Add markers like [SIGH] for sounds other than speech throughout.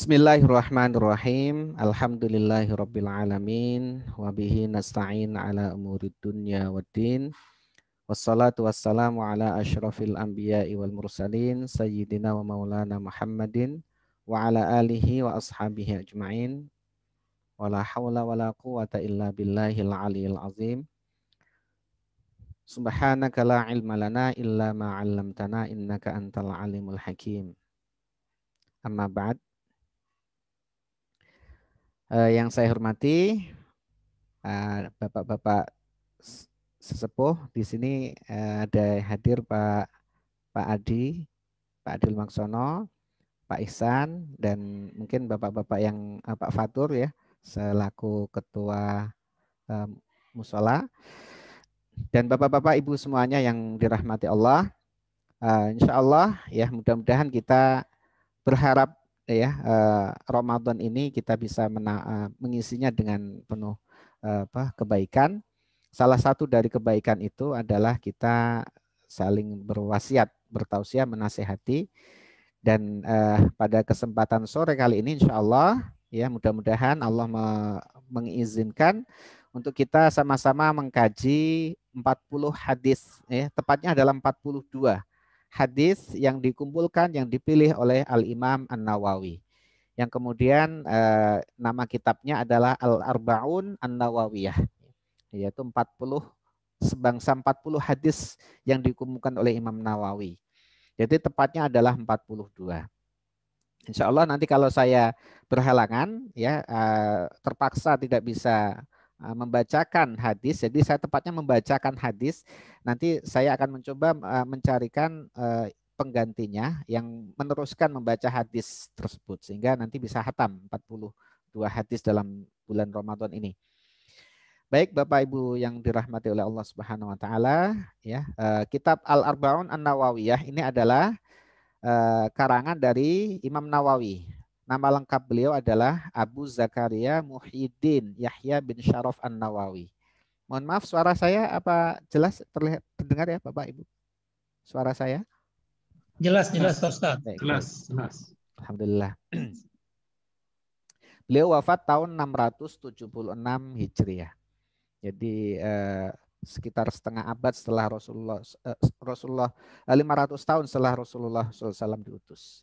Bismillahirrahmanirrahim. Alhamdulillahirabbil alamin wa bihi nasta'in ala umuri dunya waddin. Wassalatu wassalamu ala asyrafil anbiya'i wal mursalin sayyidina wa maulana Muhammadin wa ala alihi wa ashabihi ajmain. Wala haula wala quwata illa billahil aliyil azim. Subhanaka la ilma lana illa ma 'allamtana innaka antal alimul hakim. Amma ba'd eh, yang saya hormati eh, bapak-bapak eh, sesepuh di sini eh, ada hadir Pak Pak Adi, Pak Adil Maksono, Pak Ihsan dan mungkin bapak-bapak yang eh, Pak Fatur ya selaku ketua eh, musola dan bapak-bapak ibu semuanya yang dirahmati Allah. Uh, insya Allah ya mudah-mudahan kita berharap ya uh, Ramadan ini kita bisa mena uh, mengisinya dengan penuh uh, apa kebaikan. Salah satu dari kebaikan itu adalah kita saling berwasiat, bertausiah, menasehati dan uh, pada kesempatan sore kali ini insya Allah ya mudah-mudahan Allah me mengizinkan untuk kita sama-sama mengkaji 40 hadis ya tepatnya adalah 42 hadis yang dikumpulkan yang dipilih oleh Al-Imam An-Nawawi. Yang kemudian eh, nama kitabnya adalah Al-Arbaun An-Nawawiyah, yaitu 40 sebangsa 40 hadis yang dikumpulkan oleh Imam Nawawi. Jadi tepatnya adalah 42. Insya Allah nanti kalau saya berhalangan ya eh, terpaksa tidak bisa Eh, membacakan hadis. Jadi saya tepatnya membacakan hadis. Nanti saya akan mencoba eh, mencarikan eh, penggantinya yang meneruskan membaca hadis tersebut sehingga nanti bisa hatam 42 hadis dalam bulan Ramadan ini. Baik Bapak Ibu yang dirahmati oleh Allah Subhanahu wa taala, ya, kitab Al-Arbaun An-Nawawiyah ini adalah karangan dari Imam Nawawi Nama lengkap beliau adalah Abu Zakaria Muhyiddin Yahya bin Syaraf An-Nawawi. Mohon maaf suara saya apa jelas terlihat terdengar ya Bapak Ibu? Suara saya? Jelas, jelas Ustaz. jelas, jelas. Alhamdulillah. [CLEARS THROAT] Beliau wafat tahun 676 Hijriah. Jadi eh, sekitar setengah abad setelah Rasulullah eh, Rasulullah 500 eh, tahun setelah Rasulullah SAW diutus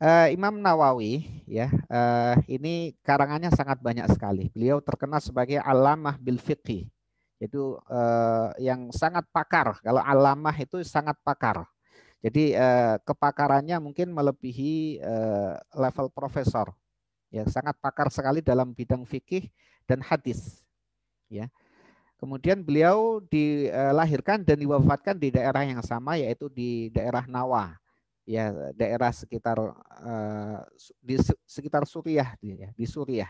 uh, Imam Nawawi ya uh, ini karangannya sangat banyak sekali. Beliau terkenal sebagai alamah bil fiqih, yaitu uh, yang sangat pakar. Kalau alamah itu sangat pakar. Jadi uh, kepakarannya mungkin melebihi uh, level profesor. Ya, sangat pakar sekali dalam bidang fikih dan hadis. Ya. Kemudian beliau dilahirkan dan diwafatkan di daerah yang sama yaitu di daerah Nawa ya daerah sekitar uh, di sekitar Suriah ya, di Suriah.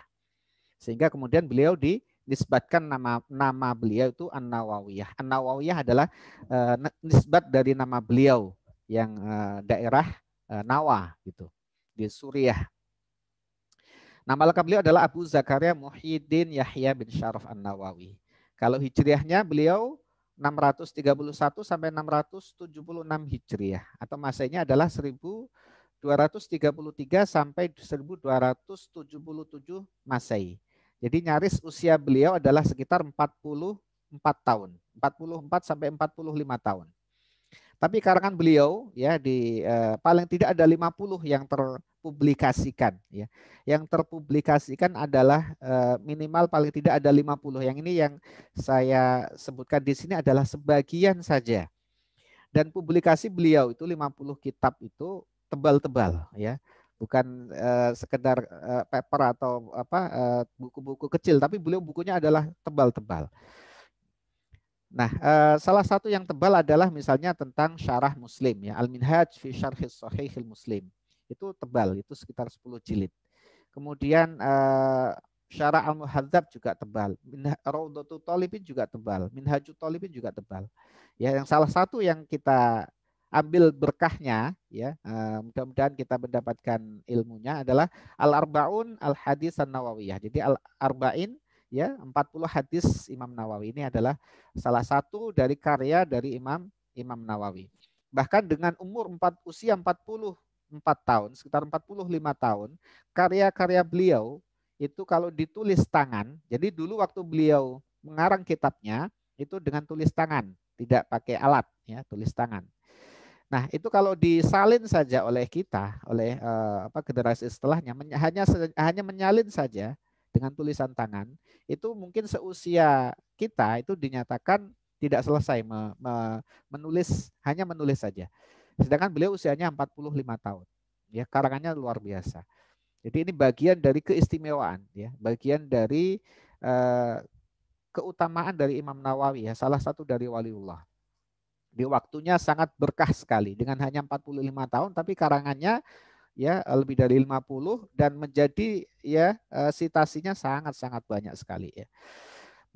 Sehingga kemudian beliau dinisbatkan nama nama beliau itu An-Nawawiyah. An-Nawawiyah adalah uh, nisbat dari nama beliau yang uh, daerah uh, Nawa gitu di Suriah. Nama lengkap beliau adalah Abu Zakaria Muhyiddin Yahya bin Syaraf An-Nawawi. Kalau hijriahnya beliau 631 sampai 676 Hijriah atau masanya adalah 1233 sampai 1277 Masehi. Jadi nyaris usia beliau adalah sekitar 44 tahun, 44 sampai 45 tahun. Tapi karangan beliau ya di eh, paling tidak ada 50 yang ter terpublikasikan ya. Yang terpublikasikan adalah eh, minimal paling tidak ada 50. Yang ini yang saya sebutkan di sini adalah sebagian saja. Dan publikasi beliau itu 50 kitab itu tebal-tebal ya. Bukan eh, sekedar eh, paper atau apa buku-buku kecil, tapi beliau bukunya adalah tebal-tebal. Nah, salah satu yang tebal adalah misalnya tentang syarah Muslim ya, Al-Minhaj fi Syarhis Sahihil Muslim itu tebal, itu sekitar 10 jilid. Kemudian uh, Syarah Al-Muhadzab juga tebal, Raudhatul Talibin juga tebal, Minhajul Talibin juga tebal. Ya, yang salah satu yang kita ambil berkahnya ya eh, mudah-mudahan kita mendapatkan ilmunya adalah al arbaun al hadis an nawawiyah jadi al arbain ya 40 hadis Imam Nawawi ini adalah salah satu dari karya dari Imam Imam Nawawi bahkan dengan umur 4 usia 40 tahun, sekitar 45 tahun, karya-karya beliau itu kalau ditulis tangan, jadi dulu waktu beliau mengarang kitabnya itu dengan tulis tangan, tidak pakai alat ya, tulis tangan. Nah, itu kalau disalin saja oleh kita, oleh eh, apa generasi setelahnya hanya hanya menyalin saja dengan tulisan tangan, itu mungkin seusia kita itu dinyatakan tidak selesai me, me, menulis hanya menulis saja. Sedangkan beliau usianya 45 tahun. Ya, karangannya luar biasa. Jadi ini bagian dari keistimewaan ya, bagian dari eh, keutamaan dari Imam Nawawi ya, salah satu dari waliullah. Di waktunya sangat berkah sekali dengan hanya 45 tahun tapi karangannya ya lebih dari 50 dan menjadi ya eh, sangat-sangat banyak sekali ya.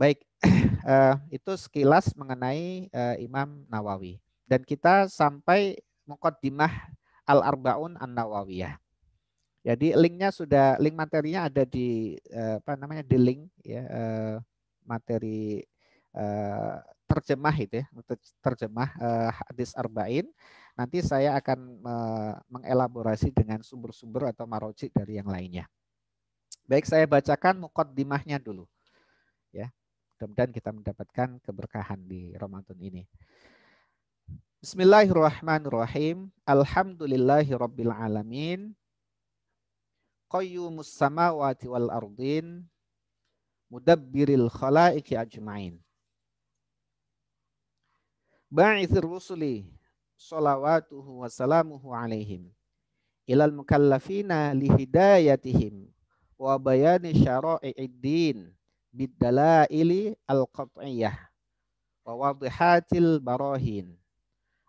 Baik, [CLEARS THROAT] eh, itu sekilas mengenai eh, Imam Nawawi dan kita sampai mukaddimah Al-Arbaun An-Nawawiyah. Jadi linknya sudah link materinya ada di eh, apa namanya di link ya eh, materi eh, terjemah itu ya terjemah hadis arba'in nanti saya akan mengelaborasi dengan sumber-sumber atau maroji dari yang lainnya. Baik saya bacakan mukaddimahnya dulu. Ya. Mudah-mudahan kita mendapatkan keberkahan di Ramadan ini. Bismillahirrahmanirrahim. Alhamdulillahirabbil alamin. Qayyumus samawati wal ardin. Mudabbiril khalaiqi ajmain. Ba'ithir rusuli salawatuhu wa salamuhu alaihim. Ilal mukallafina lihidayatihim wa bayani syara'i'id din bidalaili al-qat'iyah wa wadihatil barahin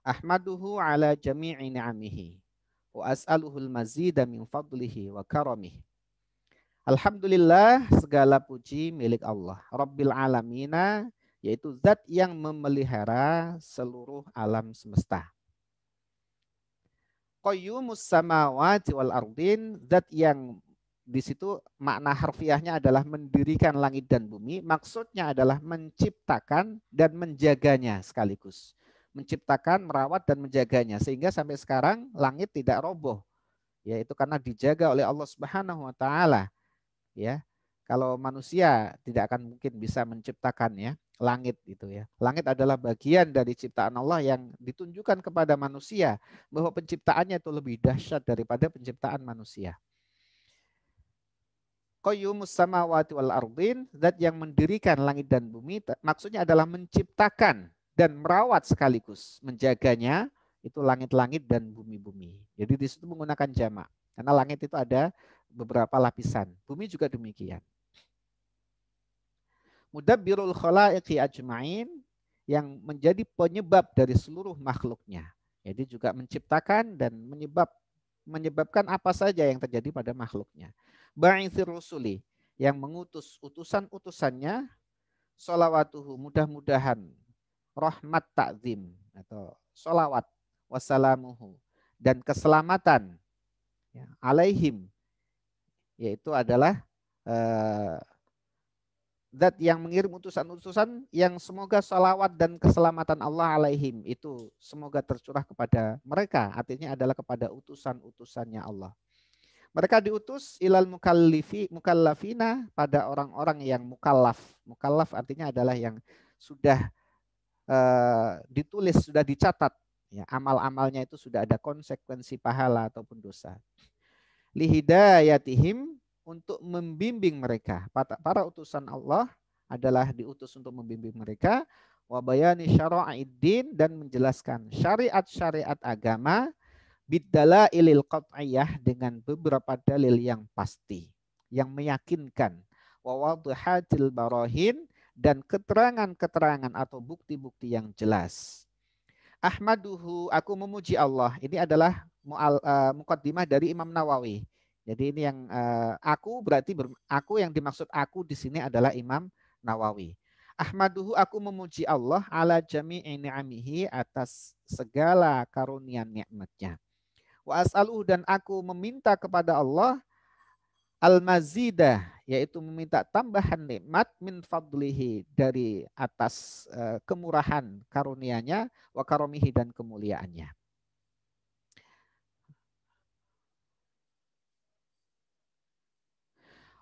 Ahmaduhu ala jami'i ni'amihi wa al mazida min fadlihi wa karamihi. Alhamdulillah segala puji milik Allah Rabbil alamina yaitu zat yang memelihara seluruh alam semesta. Qayyumus samawati wal ardin zat yang di situ makna harfiahnya adalah mendirikan langit dan bumi, maksudnya adalah menciptakan dan menjaganya sekaligus menciptakan, merawat dan menjaganya sehingga sampai sekarang langit tidak roboh. Yaitu karena dijaga oleh Allah Subhanahu wa taala. Ya. Kalau manusia tidak akan mungkin bisa menciptakan ya langit itu ya. Langit adalah bagian dari ciptaan Allah yang ditunjukkan kepada manusia bahwa penciptaannya itu lebih dahsyat daripada penciptaan manusia. Qayyumus samawati wal ardin, zat yang mendirikan langit dan bumi, maksudnya adalah menciptakan dan merawat sekaligus menjaganya itu langit-langit dan bumi-bumi. Jadi di situ menggunakan jamak karena langit itu ada beberapa lapisan. Bumi juga demikian. Mudabbirul khalaiqi ajmain yang menjadi penyebab dari seluruh makhluknya. Jadi juga menciptakan dan menyebab menyebabkan apa saja yang terjadi pada makhluknya. Ba'itsir rusuli yang mengutus utusan-utusannya salawatuhu mudah-mudahan rahmat ta'zim atau sholawat wassalamuhu dan keselamatan ya, alaihim yaitu adalah uh, yang mengirim utusan-utusan yang semoga salawat dan keselamatan Allah alaihim itu semoga tercurah kepada mereka artinya adalah kepada utusan-utusannya Allah mereka diutus ilal mukallifi mukallafina pada orang-orang yang mukallaf mukallaf artinya adalah yang sudah Eh, ditulis, sudah dicatat. Ya, amal-amalnya itu sudah ada konsekuensi pahala ataupun dosa. Lihidayatihim untuk membimbing mereka. Para, para utusan Allah adalah diutus untuk membimbing mereka wabayani syara'iddin dan menjelaskan syariat-syariat agama biddala ilil qat'iyah dengan beberapa dalil yang pasti yang meyakinkan wawadhatil barahin dan keterangan-keterangan atau bukti-bukti yang jelas. Ahmaduhu, aku memuji Allah. Ini adalah eh, mukaddimah dari Imam Nawawi. Jadi ini yang eh, aku berarti aku yang dimaksud aku di sini adalah Imam Nawawi. Ahmaduhu aku memuji Allah ala jami'i ni'amihi atas segala karunia nikmatnya. Wa as'aluhu dan aku meminta kepada Allah al-mazidah yaitu meminta tambahan nikmat min fadlihi dari atas eh, kemurahan karunianya wa karomihi dan kemuliaannya.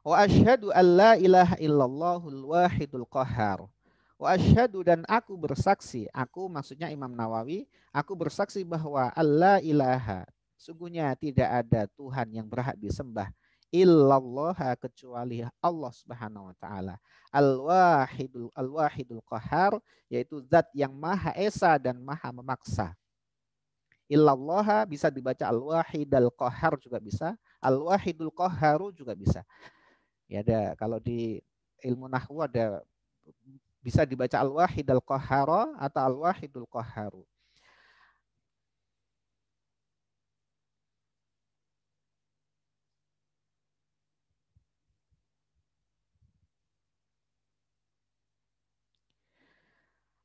Wa asyhadu an la ilaha illallahul wahidul qahar. Wa asyhadu dan aku bersaksi, aku maksudnya Imam Nawawi, aku bersaksi bahwa Allah ilaha sungguhnya tidak ada Tuhan yang berhak disembah illallah kecuali Allah Subhanahu wa taala. Al-Wahidul Al-Wahidul Qahar yaitu zat yang Maha Esa dan Maha memaksa. Illallah bisa dibaca Al-Wahidul Qahar juga bisa, Al-Wahidul Qaharu juga bisa. Ya ada kalau di ilmu nahwu ada bisa dibaca Al-Wahidul Qahara atau Al-Wahidul Qaharu.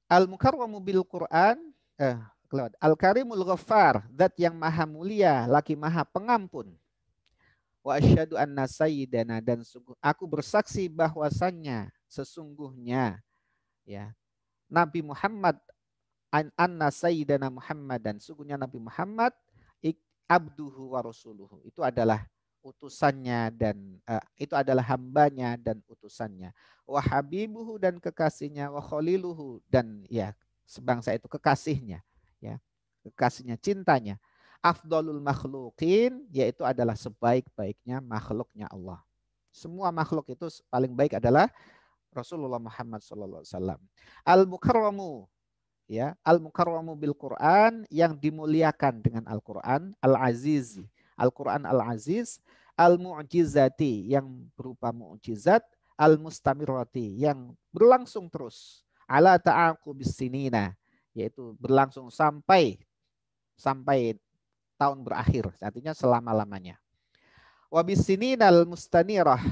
Al-Mukarramu bil Quran, eh, Al-Karimul Ghaffar, zat yang maha mulia, laki maha pengampun. Wa asyhadu anna sayyidana dan sungguh aku bersaksi bahwasannya sesungguhnya ya Nabi Muhammad an anna sayyidana Muhammad dan sungguhnya Nabi Muhammad abduhu wa rasuluhu. Itu adalah utusannya dan uh, itu adalah hambanya dan utusannya wa habibuhu dan kekasihnya wa khaliluhu dan ya sebangsa itu kekasihnya ya kekasihnya cintanya afdalul makhlukin yaitu adalah sebaik-baiknya makhluknya Allah semua makhluk itu paling baik adalah Rasulullah Muhammad SAW al mukarramu ya al mukarramu bil Quran yang dimuliakan dengan Al Quran al azizi Al-Quran Al-Aziz, Al-Mu'jizati yang berupa mu'jizat, Al-Mustamirati yang berlangsung terus. Ala ta'akubis sinina, yaitu berlangsung sampai sampai tahun berakhir, artinya selama-lamanya. Wabis al mustanirah,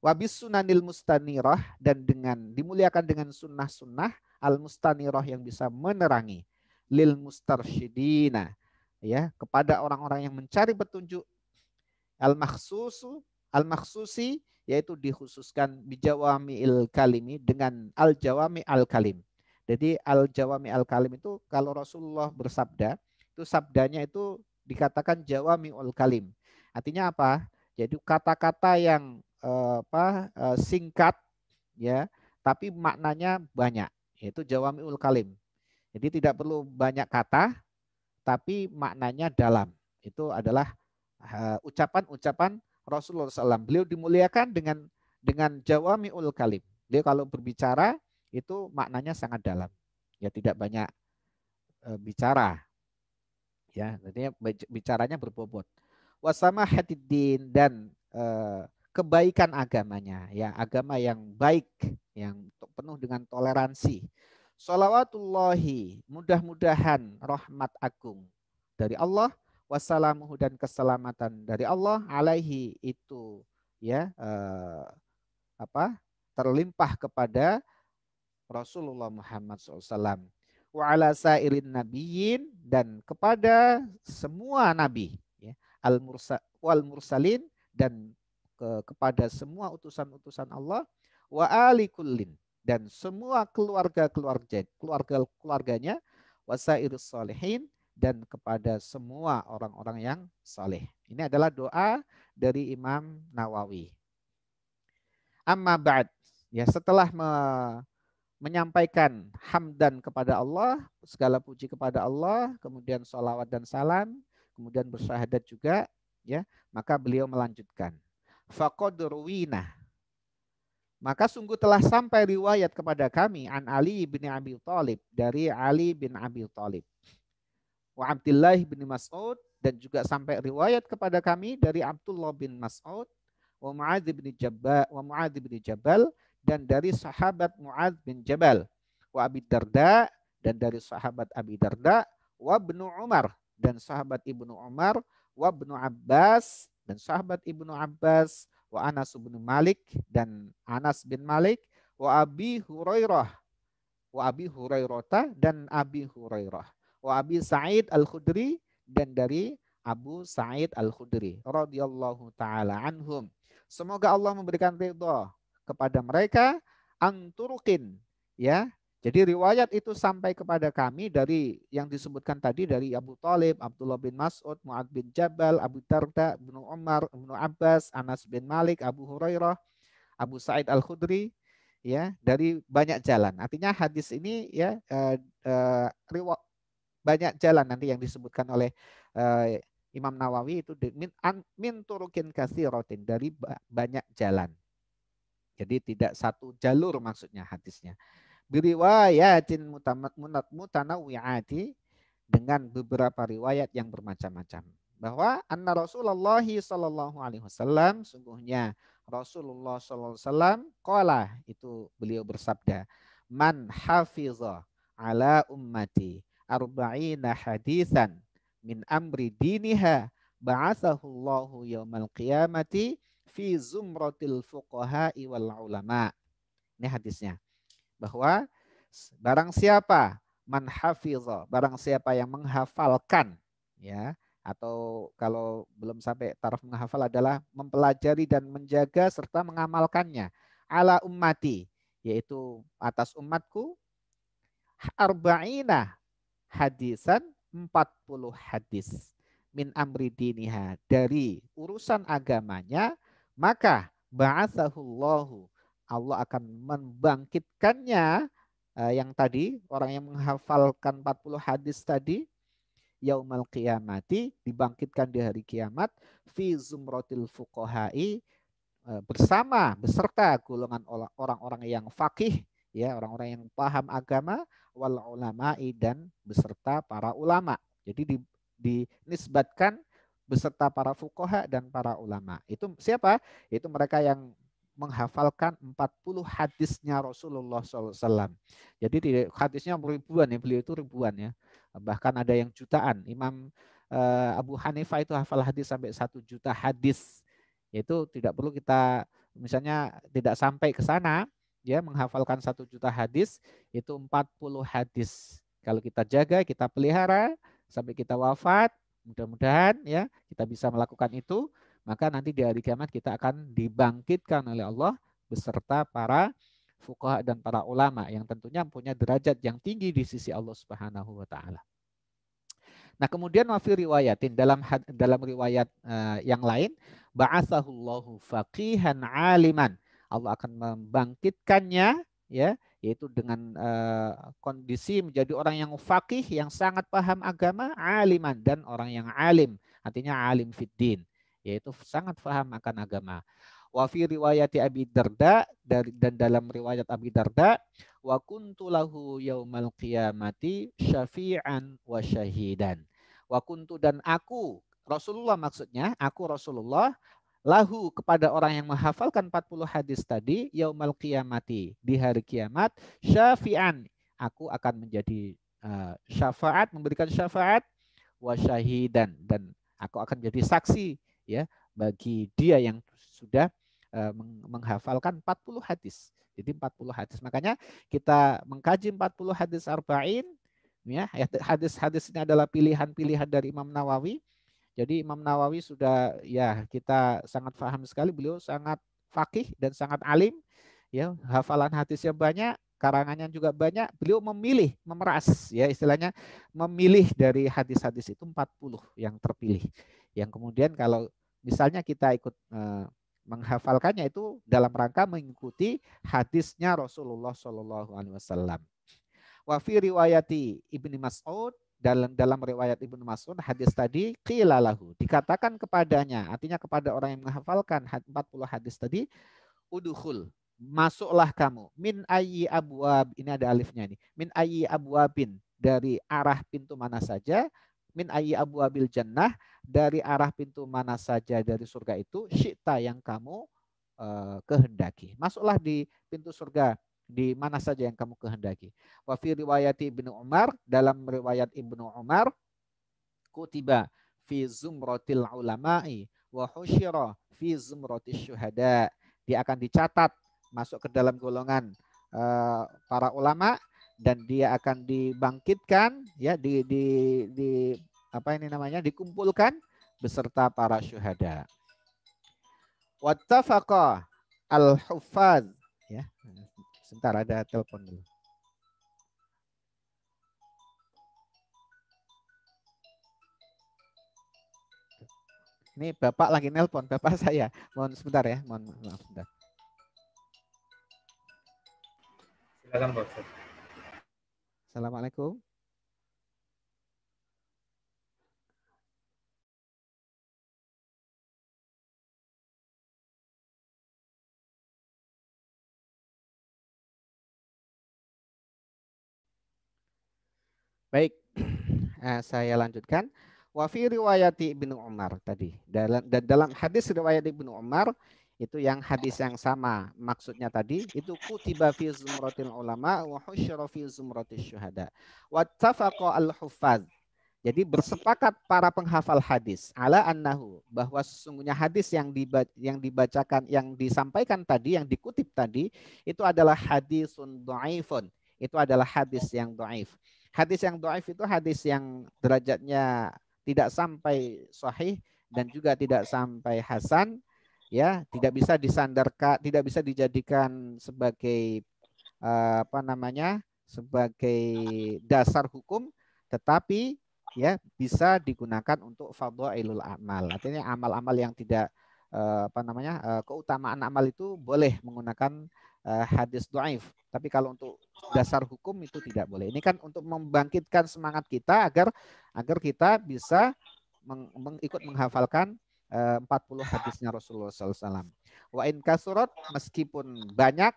wabis sunanil mustanirah, dan dengan dimuliakan dengan sunnah-sunnah al mustanirah yang bisa menerangi lil mustarshidina ya kepada orang-orang yang mencari petunjuk al maksusu al maksusi yaitu dikhususkan bijawami il kalimi dengan al jawami al kalim. Jadi al jawami al kalim itu kalau Rasulullah bersabda itu sabdanya itu dikatakan jawami al kalim. Artinya apa? Jadi kata-kata yang eh, apa eh, singkat ya, tapi maknanya banyak yaitu jawami ul kalim. Jadi tidak perlu banyak kata tapi maknanya dalam. Itu adalah eh, ucapan-ucapan Rasulullah SAW. Beliau dimuliakan dengan dengan jawamiul kalim. Beliau kalau berbicara itu maknanya sangat dalam. Ya tidak banyak uh, bicara. Ya, artinya bicaranya berbobot. Wasama din dan uh, kebaikan agamanya, ya agama yang baik, yang penuh dengan toleransi, Salawatullahi, mudah-mudahan rahmat agung dari Allah, wassalamuhu dan keselamatan dari Allah alaihi itu ya eh, apa terlimpah kepada Rasulullah Muhammad SAW wa ala sairin nabiyyin dan kepada semua nabi ya al mursa wal mursalin dan ke, kepada semua utusan-utusan Allah wa ali kullin dan semua keluarga-keluarga keluarga-keluarganya wasairus solehin dan kepada semua orang-orang yang saleh Ini adalah doa dari Imam Nawawi. Amma ba'd. Ya, setelah me menyampaikan hamdan kepada Allah, segala puji kepada Allah, kemudian sholawat dan salam, kemudian bersyahadat juga, ya, maka beliau melanjutkan. Fakodur maka sungguh telah sampai riwayat kepada kami an Ali bin Abi Thalib dari Ali bin Abi Thalib. Wa Abdullah bin Mas'ud dan juga sampai riwayat kepada kami dari Abdullah bin Mas'ud wa Muadz bin Jabal wa Muadz bin Jabal dan dari sahabat Muadz bin Jabal wa Abi Darda dan dari sahabat Abi Darda wa Ibnu Umar dan sahabat Ibnu Umar wa Ibnu Abbas dan sahabat Ibnu Abbas wa Anas bin Malik dan Anas bin Malik wa Abi Hurairah wa Abi Hurairah dan Abi Hurairah wa Abi Sa'id Al-Khudri dan dari Abu Sa'id Al-Khudri radhiyallahu taala anhum. Semoga Allah memberikan ridha kepada mereka anturukin ya jadi riwayat itu sampai kepada kami dari yang disebutkan tadi dari Abu Talib, Abdullah bin Mas'ud, Mu'ad bin Jabal, Abu Tarda, Ibnu Umar, Ibnu Abbas, Anas bin Malik, Abu Hurairah, Abu Sa'id Al-Khudri, ya dari banyak jalan. Artinya hadis ini ya eh, eh, banyak jalan nanti yang disebutkan oleh eh, Imam Nawawi itu min, an, min turukin rotin dari banyak jalan. Jadi tidak satu jalur maksudnya hadisnya biriwayatin mutanawiati dengan beberapa riwayat yang bermacam-macam bahwa anna Rasulullah sallallahu alaihi wasallam sungguhnya Rasulullah sallallahu alaihi wasallam qala itu beliau bersabda man hafiza ala ummati arba'ina hadisan min amri diniha ba'athahu Allahu yaumal qiyamati fi zumratil fuqaha wal ulama. Ini hadisnya bahwa barang siapa man barang siapa yang menghafalkan ya atau kalau belum sampai taraf menghafal adalah mempelajari dan menjaga serta mengamalkannya ala ummati yaitu atas umatku arba'ina hadisan 40 hadis min amri diniha dari urusan agamanya maka ba'athahullahu Allah akan membangkitkannya uh, yang tadi orang yang menghafalkan 40 hadis tadi yaumal qiyamati dibangkitkan di hari kiamat fi zumratil fuqahai eh, bersama beserta golongan orang-orang yang fakih ya orang-orang yang paham agama wal ulama dan beserta para ulama. Jadi dinisbatkan beserta para fukoha dan para ulama. Itu siapa? Itu mereka yang menghafalkan 40 hadisnya Rasulullah SAW. Jadi hadisnya ribuan ya, beliau itu ribuan ya. Bahkan ada yang jutaan. Imam eh, Abu Hanifah itu hafal hadis sampai satu juta hadis. Itu tidak perlu kita misalnya tidak sampai ke sana, ya menghafalkan satu juta hadis itu 40 hadis. Kalau kita jaga, kita pelihara sampai kita wafat, mudah-mudahan ya kita bisa melakukan itu maka nanti di hari kiamat kita akan dibangkitkan oleh Allah beserta para fuqaha dan para ulama yang tentunya punya derajat yang tinggi di sisi Allah Subhanahu wa taala. Nah, kemudian wafir riwayatin dalam dalam riwayat eh, yang lain ba'atsahullahu faqihan aliman. Allah akan membangkitkannya ya, yaitu dengan eh, kondisi menjadi orang yang faqih yang sangat paham agama, aliman dan orang yang alim, artinya alim fiddin yaitu sangat paham akan agama. Wa fi riwayat Abi Darda dan dalam riwayat Abi Darda wa kuntu lahu yaumal qiyamati syafi'an wa syahidan. Wa kuntu dan aku Rasulullah maksudnya aku Rasulullah lahu kepada orang yang menghafalkan 40 hadis tadi yaumal qiyamati di hari kiamat syafi'an aku akan menjadi uh, syafaat memberikan syafaat wa syahidan dan aku akan menjadi saksi ya bagi dia yang sudah eh, menghafalkan 40 hadis. Jadi 40 hadis. Makanya kita mengkaji 40 hadis arba'in ya hadis-hadis ini adalah pilihan-pilihan dari Imam Nawawi. Jadi Imam Nawawi sudah ya kita sangat paham sekali beliau sangat fakih dan sangat alim ya hafalan hadisnya banyak karangannya juga banyak beliau memilih memeras ya istilahnya memilih dari hadis-hadis itu 40 yang terpilih yang kemudian kalau misalnya kita ikut eh, menghafalkannya itu dalam rangka mengikuti hadisnya Rasulullah Shallallahu Alaihi Wasallam. Wafi riwayati ibni Mas'ud dalam dalam riwayat Ibnu Mas'ud hadis tadi kilalahu dikatakan kepadanya artinya kepada orang yang menghafalkan 40 hadis tadi uduhul masuklah kamu min ayi abuab ini ada alifnya ini min ayi abuabin dari arah pintu mana saja min ayi abu abil jannah dari arah pintu mana saja dari surga itu syita yang kamu uh, kehendaki. Masuklah di pintu surga di mana saja yang kamu kehendaki. Wa fi riwayati Ibnu Umar dalam riwayat Ibnu Umar kutiba fi zumratil ulama'i wa husyira fi zumratis syuhada. Dia akan dicatat masuk ke dalam golongan uh, para ulama dan dia akan dibangkitkan ya di di di apa ini namanya dikumpulkan beserta para syuhada. Wattafaqa al-huffaz ya. Sebentar ada telepon dulu. Ini Bapak lagi nelpon, Bapak [LAUGHS] saya. Mohon sebentar ya, mohon maaf sebentar. Silakan Pak Assalamualaikum. Baik, nah, [CLEARS THROAT] saya lanjutkan. Wafi riwayati Ibnu Umar tadi. Dalam, dan dalam hadis riwayat Ibnu Umar, itu yang hadis yang sama maksudnya tadi itu kutiba fi zumratil ulama wa husyara fi zumratis syuhada wattafaqa al huffaz jadi bersepakat para penghafal hadis ala annahu bahwa sesungguhnya hadis yang dibaca, yang dibacakan yang disampaikan tadi yang dikutip tadi itu adalah hadisun dhaifun. Itu adalah hadis yang dhaif. Hadis yang dhaif itu hadis yang derajatnya tidak sampai sahih dan juga tidak sampai hasan ya tidak bisa disandarkan tidak bisa dijadikan sebagai uh, apa namanya sebagai dasar hukum tetapi ya bisa digunakan untuk fadhailul amal artinya amal-amal yang tidak uh, apa namanya eh, keutamaan amal itu boleh menggunakan uh, hadis doaif tapi kalau untuk dasar hukum itu tidak boleh ini kan untuk membangkitkan semangat kita agar agar kita bisa mengikut meng, menghafalkan 40 eh, hadisnya Rasulullah SAW. Wa in kasurat meskipun banyak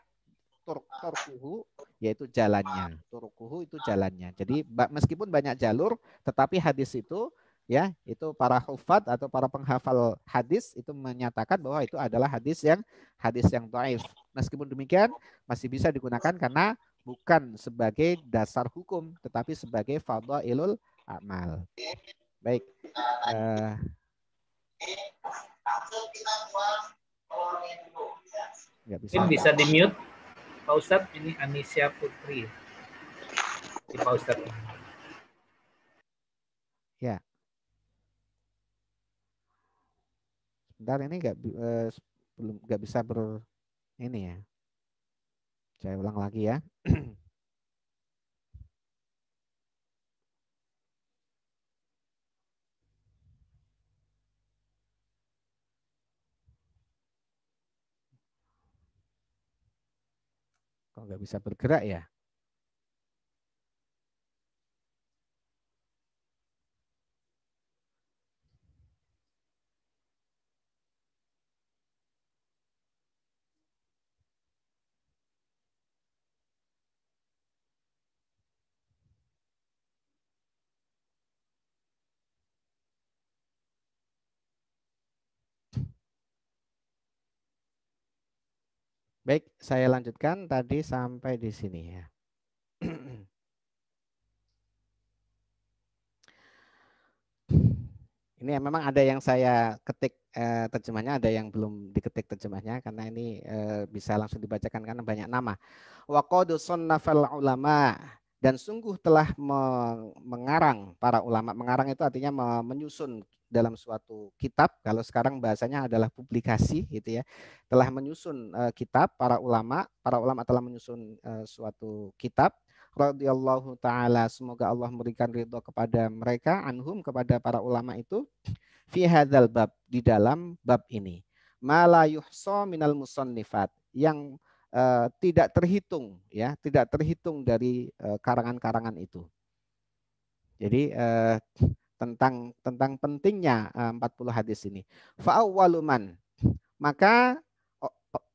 turkuhu yaitu jalannya. Turkuhu itu jalannya. Jadi meskipun banyak jalur tetapi hadis itu ya itu para hufat atau para penghafal hadis itu menyatakan bahwa itu adalah hadis yang hadis yang dhaif. Meskipun demikian masih bisa digunakan karena bukan sebagai dasar hukum tetapi sebagai fadhailul amal. Baik. Uh, Ya, bisa. Mungkin bisa di mute. Pak Ustadz, ini Anisia Putri. Di Pak Ustadz. Ya. Sebentar ini nggak eh, belum nggak bisa ber ini ya. Saya ulang lagi ya. [CLEARS THROAT] nggak bisa bergerak ya Baik, saya lanjutkan tadi sampai di sini ya. [CLEARS THROAT] ini ya, memang ada yang saya ketik eh, terjemahnya, ada yang belum diketik terjemahnya karena ini eh, bisa langsung dibacakan karena banyak nama. Wa qadu ulama dan sungguh telah mengarang para ulama mengarang itu artinya menyusun dalam suatu kitab kalau sekarang bahasanya adalah publikasi gitu ya telah menyusun eh, kitab para ulama para ulama telah menyusun eh, suatu kitab radhiyallahu taala semoga Allah memberikan ridho kepada mereka anhum kepada para ulama itu fi hadzal bab di dalam bab ini ma yuhsa minal musannifat yang eh, tidak terhitung ya, tidak terhitung dari eh, karangan-karangan eh, itu. Jadi eh, tentang tentang pentingnya 40 eh, hadis ini. Fa'awwaluman. Maka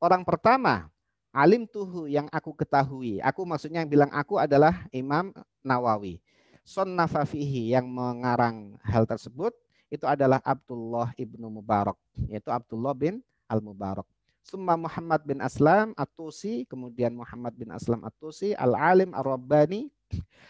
orang pertama alim tuhu yang aku ketahui. Aku maksudnya yang bilang aku adalah Imam Nawawi. son nafafihi yang mengarang hal tersebut itu adalah Abdullah ibnu Mubarak, yaitu Abdullah bin Al Mubarak. Summa Muhammad bin Aslam At-Tusi, kemudian Muhammad bin Aslam At-Tusi, Al-Alim Ar-Rabbani,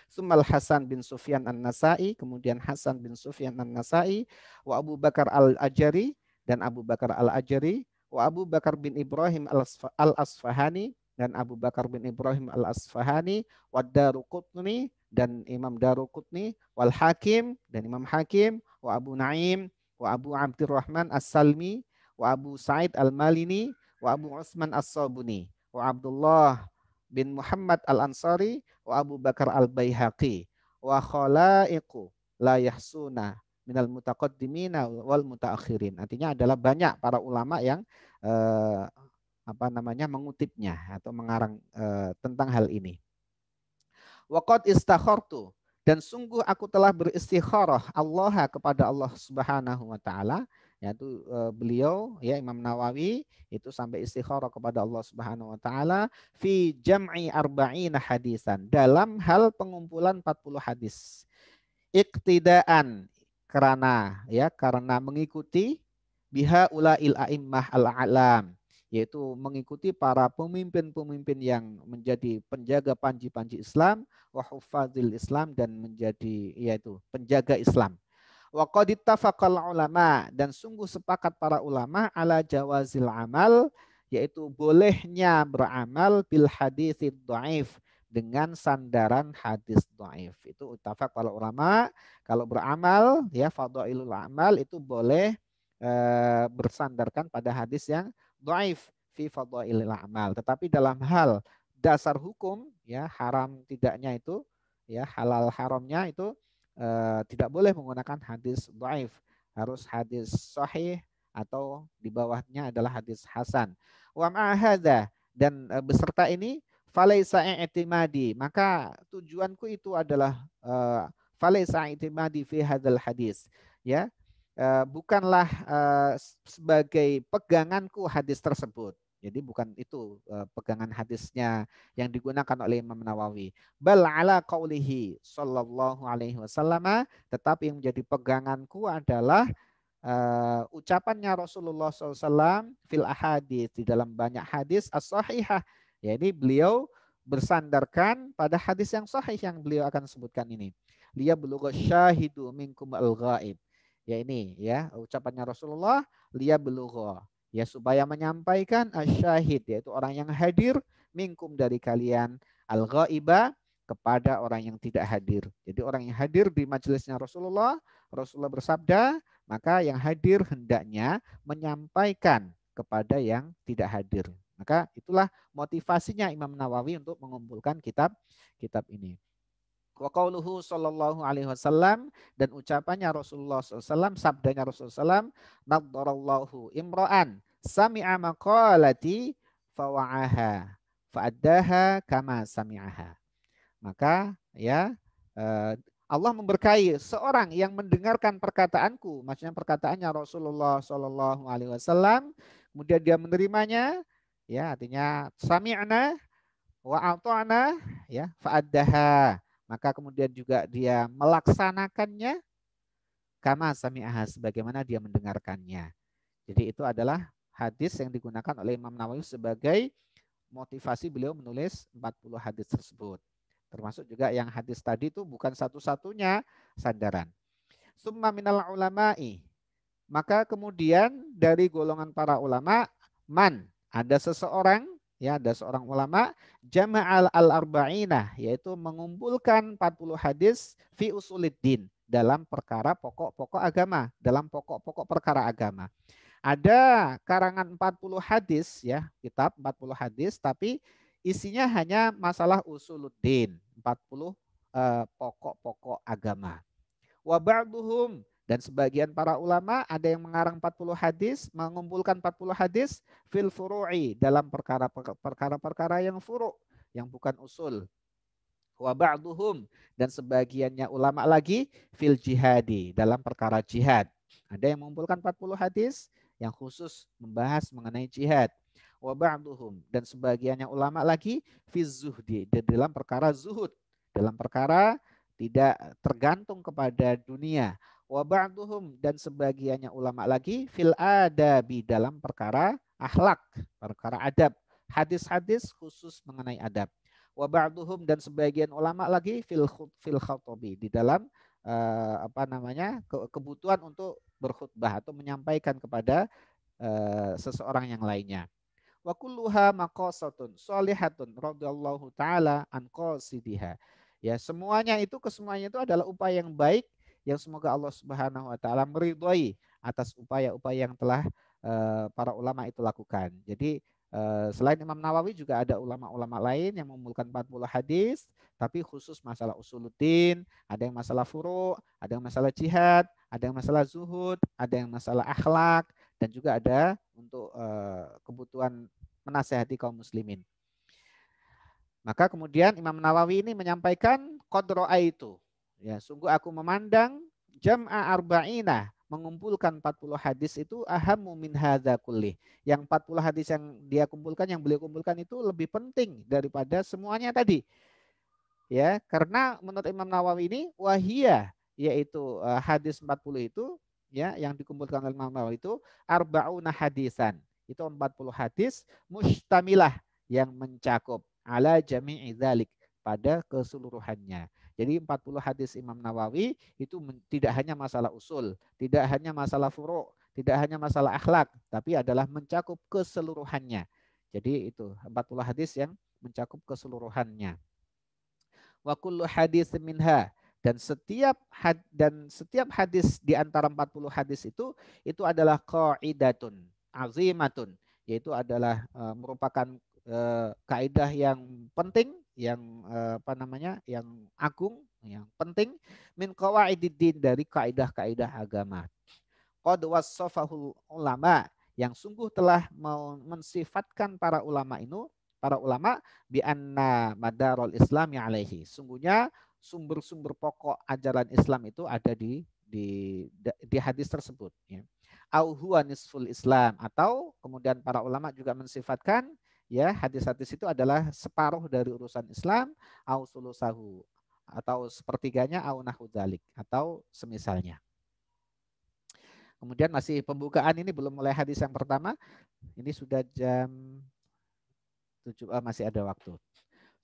Summa Al-Hasan bin Sufyan An-Nasai, kemudian Hasan bin Sufyan An-Nasai, wa Abu Bakar Al-Ajari dan Abu Bakar Al-Ajari, wa Abu Bakar bin Ibrahim Al-Asfahani dan Abu Bakar bin Ibrahim Al-Asfahani, wa Daruqutni dan Imam Daruqutni, wal Hakim dan Imam Hakim, wa Abu Naim, wa Abu Abdurrahman As-Salmi, wa Abu Said Al-Malini, wa Abu Utsman As-Sabuni wa Abdullah bin Muhammad Al-Ansari wa Abu Bakar Al-Baihaqi wa khalaiqu la yahsuna minal mutaqaddimina wal mutaakhirin. Artinya adalah banyak para ulama yang eh, apa namanya mengutipnya atau mengarang eh, tentang hal ini. Waqad istakhartu dan sungguh aku telah beristikharah Allah kepada Allah Subhanahu wa taala yaitu uh, beliau ya Imam Nawawi itu sampai istikharah kepada Allah Subhanahu wa taala fi jam'i arba'ina hadisan dalam hal pengumpulan 40 hadis. Iktidaan karena ya karena mengikuti biha ulail a'immah al-alam yaitu mengikuti para pemimpin-pemimpin yang menjadi penjaga panji-panji Islam, wahufadzil Islam dan menjadi yaitu penjaga Islam Wa qad ulama dan sungguh sepakat para ulama ala jawazil amal yaitu bolehnya beramal bil haditsid dhaif dengan sandaran hadis dhaif. Itu utafak para ulama kalau beramal ya fadailul amal itu boleh e, bersandarkan pada hadis yang dhaif fi fadailil amal. Tetapi dalam hal dasar hukum ya haram tidaknya itu ya halal haramnya itu Eh, tidak boleh menggunakan hadis dhaif, harus hadis sahih atau di bawahnya adalah hadis hasan. Wa ma'ahada dan uh, beserta ini falaisa i'timadi, maka tujuanku itu adalah uh, falaisa i'timadi fi hadal hadis, ya. bukanlah sebagai peganganku hadis tersebut jadi bukan itu uh, pegangan hadisnya yang digunakan oleh Imam Nawawi. Bal ala qaulihi sallallahu alaihi wasallam, tetapi yang menjadi peganganku adalah uh, ucapannya Rasulullah SAW fil ahadis di dalam banyak hadis as-sahihah. Ya ini beliau bersandarkan pada hadis yang sahih yang beliau akan sebutkan ini. Liya bulugha syahidu minkum al-ghaib. Ya ini ya ucapannya Rasulullah liya bulugha ya supaya menyampaikan asyahid yaitu orang yang hadir mingkum dari kalian al ghaiba kepada orang yang tidak hadir. Jadi orang yang hadir di majelisnya Rasulullah, Rasulullah bersabda, maka yang hadir hendaknya menyampaikan kepada yang tidak hadir. Maka itulah motivasinya Imam Nawawi untuk mengumpulkan kitab kitab ini wa qauluhu sallallahu alaihi wasallam dan ucapannya Rasulullah SAW sabdanya Rasulullah SAW nadarallahu imra'an sami'a maqalati fawa'aha fa'addaha kama sami'aha maka ya eh, Allah memberkahi seorang yang mendengarkan perkataanku maksudnya perkataannya Rasulullah sallallahu alaihi wasallam kemudian dia menerimanya ya artinya sami'na wa ya fa'addaha maka kemudian juga dia melaksanakannya kama sami'aha sebagaimana dia mendengarkannya. Jadi itu adalah hadis yang digunakan oleh Imam Nawawi sebagai motivasi beliau menulis 40 hadis tersebut. Termasuk juga yang hadis tadi itu bukan satu-satunya sandaran. Summa minal ulama'i. Maka kemudian dari golongan para ulama, man, ada seseorang ya ada seorang ulama jama'al al-arba'inah yaitu mengumpulkan 40 hadis fi usuluddin dalam perkara pokok-pokok agama, dalam pokok-pokok perkara agama. Ada karangan 40 hadis ya, kitab 40 hadis tapi isinya hanya masalah usuluddin, 40 eh, pokok-pokok eh, agama. Wa ba'duhum dan sebagian para ulama ada yang mengarang 40 hadis, mengumpulkan 40 hadis fil furu'i dalam perkara-perkara yang furu, yang bukan usul. Wa ba'duhum dan sebagiannya ulama lagi fil jihadi dalam perkara jihad. Ada yang mengumpulkan 40 hadis yang khusus membahas mengenai jihad. Wa ba'duhum dan sebagiannya ulama lagi fil zuhdi dalam perkara zuhud, dalam perkara tidak tergantung kepada dunia wa ba'duhum dan sebagiannya ulama lagi fil adabi dalam perkara akhlak, perkara adab. Hadis-hadis khusus mengenai adab. Wa ba'duhum dan sebagian ulama lagi fil fil khatabi di dalam uh, apa namanya? Ke, kebutuhan untuk berkhutbah atau menyampaikan kepada uh, seseorang yang lainnya. Wa kulluha maqasatun solihatun radhiyallahu taala an qasidiha. Ya, semuanya itu kesemuanya itu adalah upaya yang baik yang semoga Allah Subhanahu wa taala meridhai atas upaya-upaya yang telah eh, para ulama itu lakukan. Jadi eh, selain Imam Nawawi juga ada ulama-ulama lain yang mengumpulkan 40 hadis tapi khusus masalah usuluddin, ada yang masalah furu, ada yang masalah jihad, ada yang masalah zuhud, ada yang masalah akhlak dan juga ada untuk eh, kebutuhan menasehati kaum muslimin. Maka kemudian Imam Nawawi ini menyampaikan kodroa itu. Ya, sungguh aku memandang jam'a arba'ina mengumpulkan 40 hadis itu ahammu min hadza kullih. Yang 40 hadis yang dia kumpulkan, yang beliau kumpulkan itu lebih penting daripada semuanya tadi. Ya, karena menurut Imam Nawawi ini wahia yaitu eh, hadis 40 itu ya yang dikumpulkan oleh Imam Nawawi itu arbauna hadisan. Itu 40 hadis mustamilah yang mencakup ala jami'i dzalik pada keseluruhannya. Jadi 40 hadis Imam Nawawi itu tidak hanya masalah usul, tidak hanya masalah furu', tidak hanya masalah akhlak, tapi adalah mencakup keseluruhannya. Jadi itu 40 hadis yang mencakup keseluruhannya. Wa kullu hadis minha dan setiap had, dan setiap hadis di antara 40 hadis itu itu adalah qaidatun azimatun yaitu adalah eh, merupakan Eh, kaidah yang penting yang eh, apa namanya yang agung yang penting min qawaididdin dari kaidah-kaidah agama. Qad wasafahu ulama yang sungguh telah mensifatkan para ulama itu para ulama bi anna madarul islami alaihi. Sungguhnya sumber-sumber pokok ajaran Islam itu ada di di di hadis tersebut ya. Au huwa nisful Islam atau kemudian para ulama juga mensifatkan ya hadis-hadis itu adalah separuh dari urusan Islam au sulusahu atau sepertiganya au nahudzalik atau semisalnya. Kemudian masih pembukaan ini belum mulai hadis yang pertama. Ini sudah jam 7 oh, eh, masih ada waktu.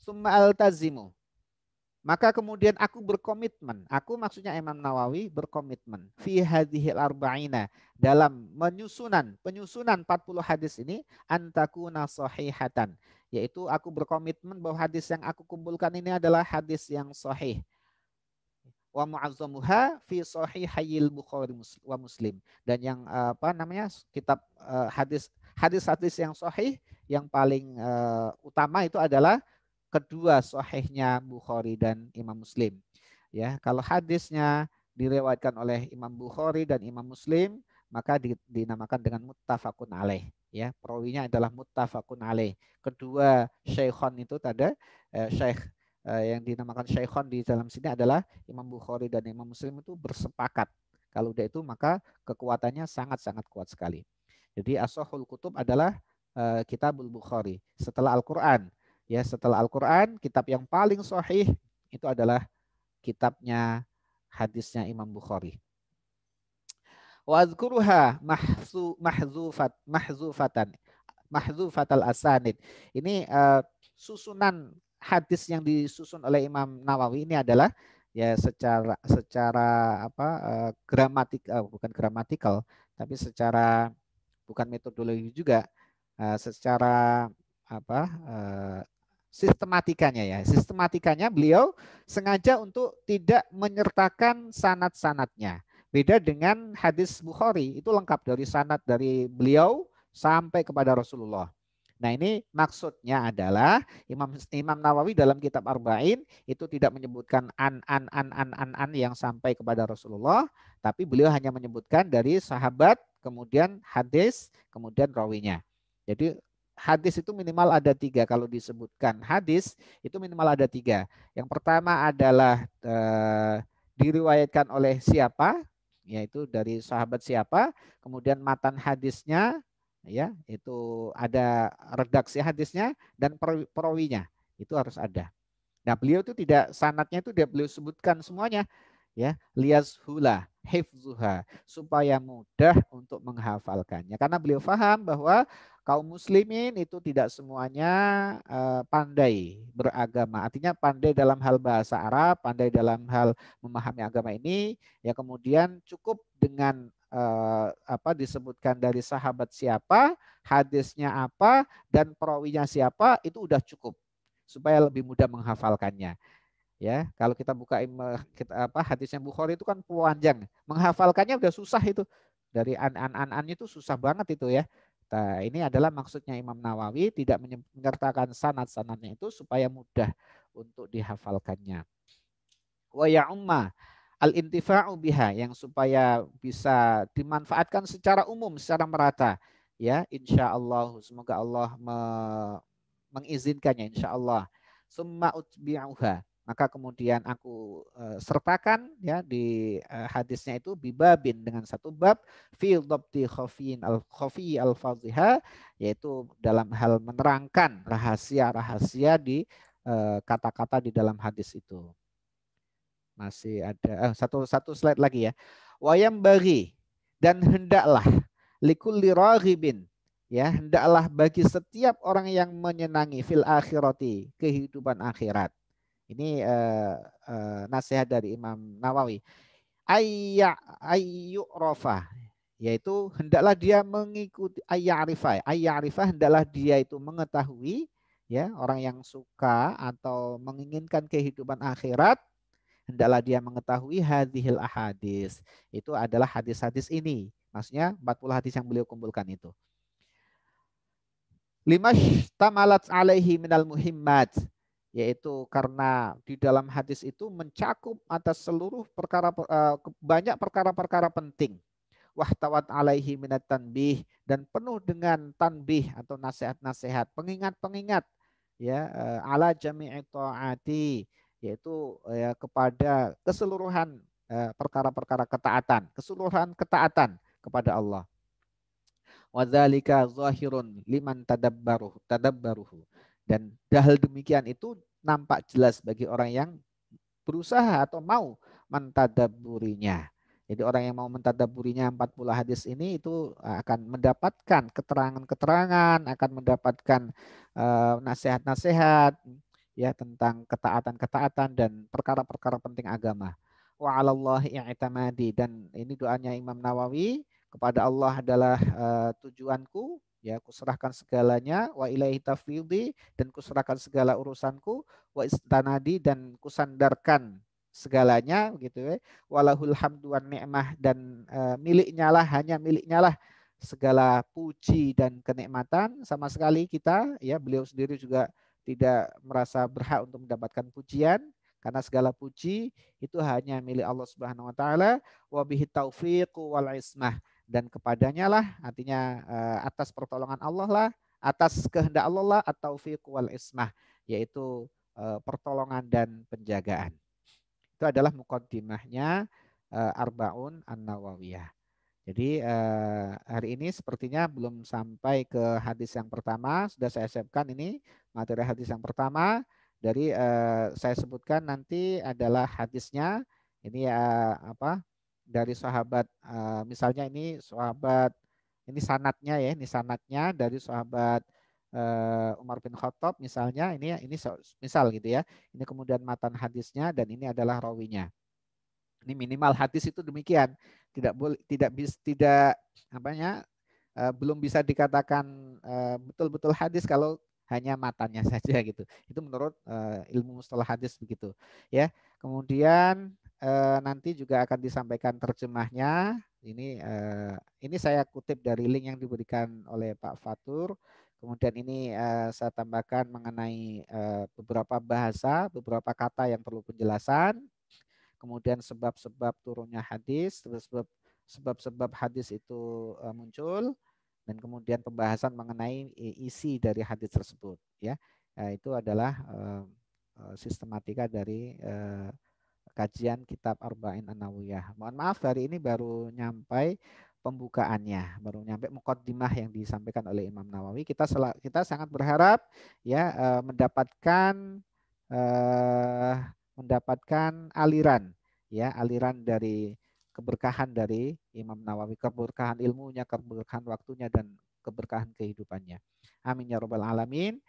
Summa altazimu maka kemudian aku berkomitmen, aku maksudnya Imam Nawawi berkomitmen fi hadhil arba'ina dalam menyusunan penyusunan 40 hadis ini antakuna sahihatan, yaitu aku berkomitmen bahwa hadis yang aku kumpulkan ini adalah hadis yang sahih. Wa mu'azzamuha fi sahihayil Bukhari wa Muslim dan yang eh, apa namanya kitab eh, hadis hadis-hadis yang sahih yang paling uh, utama itu adalah kedua sahihnya Bukhari dan Imam Muslim. Ya, kalau hadisnya direwatkan oleh Imam Bukhari dan Imam Muslim, maka dinamakan dengan muttafaqun alaih ya perawinya adalah muttafaqun alaih kedua syekhon itu tadi eh, syekh eh, yang dinamakan syekhon di dalam sini adalah Imam Bukhari dan Imam Muslim itu bersepakat kalau udah itu maka kekuatannya sangat-sangat kuat sekali jadi asohul kutub adalah eh, kitabul Bukhari setelah Al-Qur'an Ya, setelah Al-Qur'an, kitab yang paling sahih itu adalah kitabnya hadisnya Imam Bukhari. Wa azkuruha mahzu mahzufat mahzufatan asanid. Ini eh, susunan hadis yang disusun oleh Imam Nawawi ini adalah ya secara secara apa uh, gramatik uh, bukan gramatikal tapi secara bukan metodologi juga uh, secara apa uh, sistematikanya ya. Sistematikanya beliau sengaja untuk tidak menyertakan sanat-sanatnya. Beda dengan hadis Bukhari, itu lengkap dari sanat dari beliau sampai kepada Rasulullah. Nah ini maksudnya adalah Imam Imam Nawawi dalam kitab Arba'in itu tidak menyebutkan an an an an an an yang sampai kepada Rasulullah, tapi beliau hanya menyebutkan dari sahabat, kemudian hadis, kemudian rawinya. Jadi hadis itu minimal ada tiga kalau disebutkan hadis itu minimal ada tiga. Yang pertama adalah e, diriwayatkan oleh siapa, yaitu dari sahabat siapa, kemudian matan hadisnya, ya itu ada redaksi hadisnya dan perawinya itu harus ada. Nah beliau itu tidak sanatnya itu dia beliau sebutkan semuanya, ya lias hula hifzuha supaya mudah untuk menghafalkannya karena beliau faham bahwa kaum muslimin itu tidak semuanya eh, pandai beragama artinya pandai dalam hal bahasa Arab pandai dalam hal memahami agama ini ya kemudian cukup dengan eh, apa disebutkan dari sahabat siapa hadisnya apa dan perawinya siapa itu sudah cukup supaya lebih mudah menghafalkannya ya kalau kita buka kita apa hadisnya Bukhari itu kan panjang menghafalkannya udah susah itu dari an an an an itu susah banget itu ya nah, ini adalah maksudnya Imam Nawawi tidak menyertakan sanat-sanatnya itu supaya mudah untuk dihafalkannya wa ya umma al intifa'u biha yang supaya bisa dimanfaatkan secara umum secara merata ya insya semoga Allah me mengizinkannya insyaallah Allah summa utbi'uha maka kemudian aku eh, sertakan ya di eh, hadisnya itu bibabin dengan satu bab fil dhabti khafiyin al khafi al fadhiha yaitu dalam hal menerangkan rahasia-rahasia di eh, kata-kata di dalam hadis itu. Masih ada satu satu slide lagi ya. Wayam bagi dan hendaklah likulli raghibin ya hendaklah bagi setiap orang yang menyenangi fil akhirati kehidupan akhirat ini uh, uh, nasihat dari Imam Nawawi. Ayya ayyu'rafa yaitu hendaklah dia mengikuti arifah. ayya'rifa. arifah hendaklah dia itu mengetahui ya orang yang suka atau menginginkan kehidupan akhirat hendaklah dia mengetahui hadhil ahadis. Itu adalah hadis-hadis ini. Maksudnya 40 hadis yang beliau kumpulkan itu. Lima tamalat alaihi minal muhimmat yaitu karena di dalam hadis itu mencakup atas seluruh perkara eh, banyak perkara-perkara penting wahtawat alaihi minat tanbih dan penuh dengan tanbih atau nasihat-nasihat pengingat-pengingat ya eh, ala jami'i taati yaitu ya, kepada keseluruhan perkara-perkara ketaatan keseluruhan ketaatan kepada Allah wadzalika zahirun liman tadabbaruhu tadabbaruhu dan hal demikian itu nampak jelas bagi orang yang berusaha atau mau mentadaburinya. Jadi orang yang mau mentadaburinya 40 hadis ini itu akan mendapatkan keterangan-keterangan, akan mendapatkan eh, nasihat-nasihat ya tentang ketaatan-ketaatan dan perkara-perkara penting agama. Wa 'alallahi i'tamadi dan ini doanya Imam Nawawi kepada Allah adalah uh, tujuanku ya kuserahkan segalanya wa ilaihi tafwidi dan kuserahkan segala urusanku wa istanadi dan kusandarkan segalanya gitu ya walahul wan ni'mah dan e, miliknya lah hanya miliknya lah segala puji dan kenikmatan sama sekali kita ya beliau sendiri juga tidak merasa berhak untuk mendapatkan pujian karena segala puji itu hanya milik Allah Subhanahu wa taala wa bihi taufiq wal ismah dan kepadanya lah artinya eh, atas pertolongan Allah lah atas kehendak Allah lah atau wal ismah yaitu eh, pertolongan dan penjagaan itu adalah mukaddimahnya eh, arbaun an nawawiyah jadi hari ini sepertinya belum sampai ke hadis yang pertama sudah saya siapkan ini materi hadis yang pertama dari saya sebutkan nanti adalah hadisnya ini ya apa dari sahabat eh, misalnya ini sahabat ini sanatnya ya ini sanatnya dari sahabat eh, Umar bin Khattab misalnya ini ini misal gitu ya ini kemudian matan hadisnya dan ini adalah rawinya ini minimal hadis itu demikian tidak boleh tidak bis tidak apanya uh, eh, belum bisa dikatakan betul-betul hadis kalau hanya matanya [LAUGHS] saja gitu. Itu menurut ilmu mustalah hadis begitu. Ya. Kemudian eh, nanti juga akan disampaikan terjemahnya. Ini eh, ini saya kutip dari link yang diberikan oleh Pak Fatur. Kemudian ini eh, saya tambahkan mengenai eh, beberapa bahasa, beberapa kata yang perlu penjelasan. Kemudian sebab-sebab turunnya hadis, sebab sebab hadis itu eh, muncul dan kemudian pembahasan mengenai eh, isi dari hadis tersebut ya. Nah, itu adalah eh, sistematika dari kajian kitab Arba'in an nawiyah Mohon maaf hari ini baru nyampe pembukaannya, baru nyampe mukaddimah yang disampaikan oleh Imam Nawawi. Kita kita sangat berharap ya eh, mendapatkan eh, mendapatkan aliran ya, aliran dari keberkahan dari Imam Nawawi, keberkahan ilmunya, keberkahan waktunya dan keberkahan kehidupannya. Amin ya robbal alamin.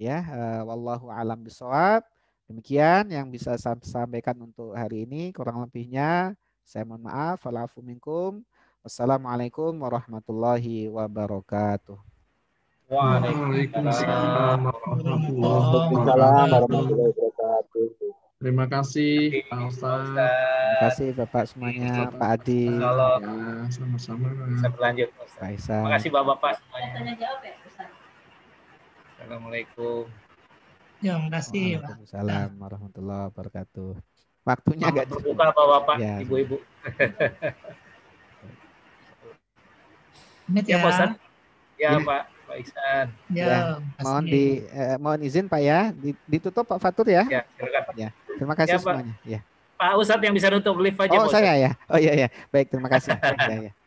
Ya, eh, wallahu alam bisawab. Demikian yang bisa saya sampaikan untuk hari ini. Kurang lebihnya saya mohon maaf. minkum. Wassalamualaikum warahmatullahi wabarakatuh. Waalaikumsalam warahmatullahi wabarakatuh. Terima kasih Pak Ustaz. Terima kasih Bapak semuanya, Pak Adi. Ya, sama-sama. Bisa berlanjut Ustaz. Terima kasih Bapak-Bapak semuanya. Ya, Assalamualaikum. Ya, makasih. Waalaikumsalam ya. warahmatullahi wabarakatuh. Waktunya agak terbuka Bapak-bapak, ya. Ibu-ibu. ya, ya, Ya, Pak. Pak Iksan. Ya, ya. mohon di eh, mohon izin Pak ya, ditutup Pak Fatur ya. Ya, Ya. Terima kasih ya, Pak. semuanya. Ya. Pak Ustadz yang bisa nutup lift aja. Oh, Pak saya ya. Oh iya ya. Baik, terima kasih. ya, ya.